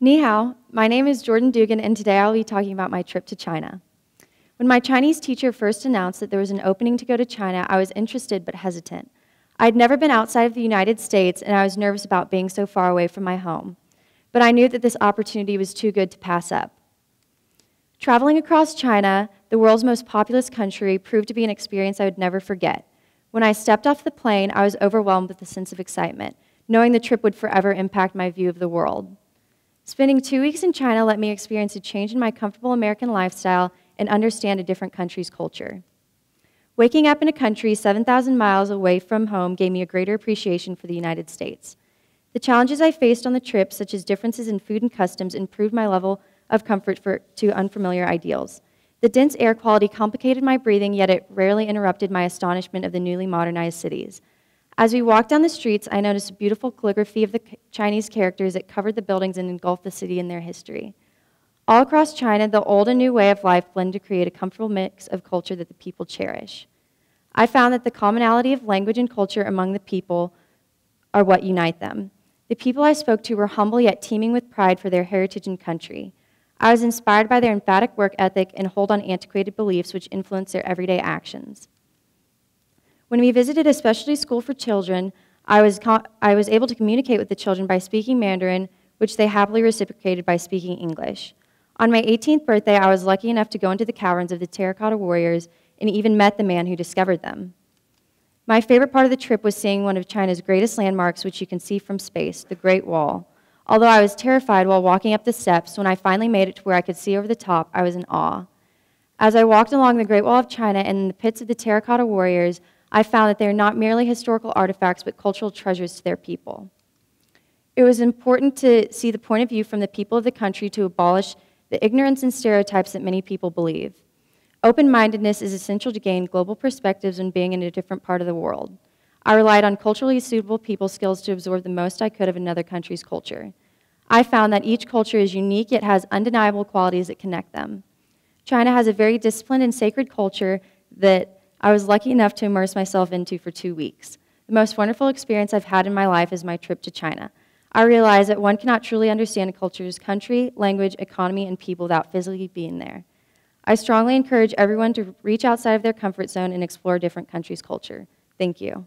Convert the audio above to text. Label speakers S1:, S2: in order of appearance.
S1: Ni hao, my name is Jordan Dugan, and today I'll be talking about my trip to China. When my Chinese teacher first announced that there was an opening to go to China, I was interested but hesitant. I would never been outside of the United States, and I was nervous about being so far away from my home. But I knew that this opportunity was too good to pass up. Traveling across China, the world's most populous country, proved to be an experience I would never forget. When I stepped off the plane, I was overwhelmed with a sense of excitement, knowing the trip would forever impact my view of the world. Spending two weeks in China let me experience a change in my comfortable American lifestyle and understand a different country's culture. Waking up in a country 7,000 miles away from home gave me a greater appreciation for the United States. The challenges I faced on the trip, such as differences in food and customs, improved my level of comfort for, to unfamiliar ideals. The dense air quality complicated my breathing, yet it rarely interrupted my astonishment of the newly modernized cities. As we walked down the streets, I noticed a beautiful calligraphy of the Chinese characters that covered the buildings and engulfed the city in their history. All across China, the old and new way of life blend to create a comfortable mix of culture that the people cherish. I found that the commonality of language and culture among the people are what unite them. The people I spoke to were humble yet teeming with pride for their heritage and country. I was inspired by their emphatic work ethic and hold on antiquated beliefs which influence their everyday actions. When we visited a specialty school for children, I was, I was able to communicate with the children by speaking Mandarin, which they happily reciprocated by speaking English. On my 18th birthday, I was lucky enough to go into the caverns of the Terracotta Warriors and even met the man who discovered them. My favorite part of the trip was seeing one of China's greatest landmarks, which you can see from space, the Great Wall. Although I was terrified while walking up the steps, when I finally made it to where I could see over the top, I was in awe. As I walked along the Great Wall of China and in the pits of the Terracotta Warriors, I found that they are not merely historical artifacts, but cultural treasures to their people. It was important to see the point of view from the people of the country to abolish the ignorance and stereotypes that many people believe. Open mindedness is essential to gain global perspectives when being in a different part of the world. I relied on culturally suitable people skills to absorb the most I could of another country's culture. I found that each culture is unique yet has undeniable qualities that connect them. China has a very disciplined and sacred culture that I was lucky enough to immerse myself into for two weeks. The most wonderful experience I've had in my life is my trip to China. I realized that one cannot truly understand a culture's country, language, economy, and people without physically being there. I strongly encourage everyone to reach outside of their comfort zone and explore different countries' culture. Thank you.